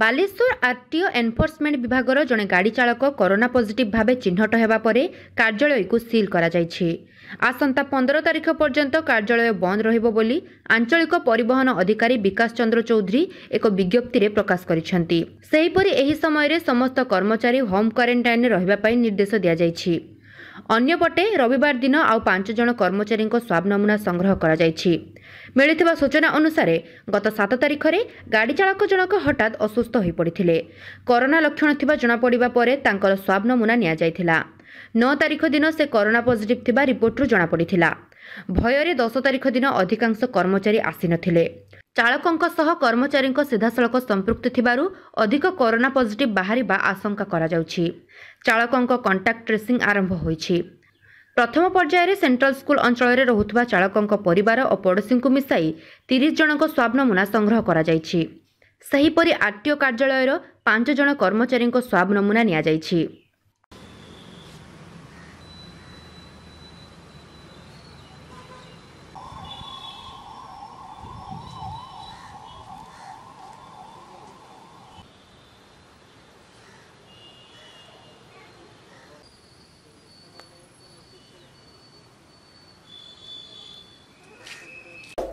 Balasore RTO enforcement ବିଭାଗର ଜଣେ ଗାଡ଼ି ଚାଳକ କରୋନା ପଜିଟିଭ୍ ଭାବେ ଚିହ୍ନଟ ହେବା ପରେ କାର୍ଯ୍ୟାଳୟକୁ ସିଲ୍ କରାଯାଇଛି ଆସନ୍ତା ପନ୍ଦର ତାରିଖ ପର୍ଯ୍ୟନ୍ତ କାର୍ଯ୍ୟାଳୟ ବନ୍ଦ ରହିବ ବୋଲି ଆଞ୍ଚଳିକ ପରିବହନ ଅଧିକାରୀ ବିକାଶ ଚନ୍ଦ୍ର ଚୌଧୁରୀ ଏକ ବିଜ୍ଞପ୍ତିରେ ପ୍ରକାଶ କରିଛନ୍ତି ସେହିପରି ଏହି ସମୟରେ ସମସ୍ତ କର୍ମଚାରୀ ହୋମ୍ କ୍ୱାରେଣ୍ଟାଇନ୍ରେ ରହିବା ପାଇଁ ନିର୍ଦ୍ଦେଶ ଦିଆଯାଇଛି ଅନ୍ୟପଟେ ରବିବାର ଦିନ ଆଉ ପାଞ୍ଚ ଜଣ କର୍ମଚାରୀଙ୍କ ସ୍ୱାବ୍ ନମୁନା ସଂଗ୍ରହ କରାଯାଇଛି ମିଳିଥିବା ସୂଚନା ଅନୁସାରେ ଗତ ସାତ ତାରିଖରେ ଗାଡ଼ି ଚାଳକ ଜଣକ ହଠାତ୍ ଅସୁସ୍ଥ ହୋଇପଡ଼ିଥିଲେ କରୋନା ଲକ୍ଷଣ ଥିବା ଜଣାପଡ଼ିବା ପରେ ତାଙ୍କର ସ୍ୱାବ ନମୁନା ନିଆଯାଇଥିଲା ନଅ ତାରିଖ ଦିନ ସେ କରୋନା ପଜିଟିଭ୍ ଥିବା ରିପୋର୍ଟରୁ ଜଣାପଡ଼ିଥିଲା ଭୟରେ ଦଶ ତାରିଖ ଦିନ ଅଧିକାଂଶ କର୍ମଚାରୀ ଆସିନଥିଲେ ଚାଳକଙ୍କ ସହ କର୍ମଚାରୀଙ୍କ ସିଧାସଳଖ ସମ୍ପୃକ୍ତ ଥିବାରୁ ଅଧିକ କରୋନା ପଜିଟିଭ୍ ବାହାରିବା ଆଶଙ୍କା କରାଯାଉଛି ଚାଳକଙ୍କ କଣ୍ଟାକ୍ଟ ଟ୍ରେସିଂ ଆରମ୍ଭ ହୋଇଛି ପ୍ରଥମ ପର୍ଯ୍ୟାୟରେ ସେଣ୍ଟ୍ରାଲ ସ୍କୁଲ ଅଞ୍ଚଳରେ ରହୁଥିବା ଚାଳକଙ୍କ ପରିବାର ଓ ପଡ଼ୋଶୀଙ୍କୁ ମିଶାଇ ତିରିଶ ଜଣଙ୍କ ସ୍ୱାବ ନମୁନା ସଂଗ୍ରହ କରାଯାଇଛି ସେହିପରି ଆର୍ଟିଓ କାର୍ଯ୍ୟାଳୟର ପାଞ୍ଚ ଜଣ କର୍ମଚାରୀଙ୍କ ସ୍ୱାବ ନମୁନା ନିଆଯାଇଛି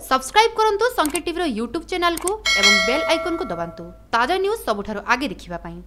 ସବସ୍କ୍ରାଇବ୍ କରନ୍ତୁ ସଙ୍କେତ ଟିଭିର ୟୁଟ୍ୟୁବ୍ ଚ୍ୟାନେଲ୍କୁ ଏବଂ ବେଲ୍ ଆଇକନ୍କୁ ଦବାନ୍ତୁ ତାଜା ନ୍ୟୁଜ୍ ସବୁଠାରୁ ଆଗେ ଦେଖିବା ପାଇଁ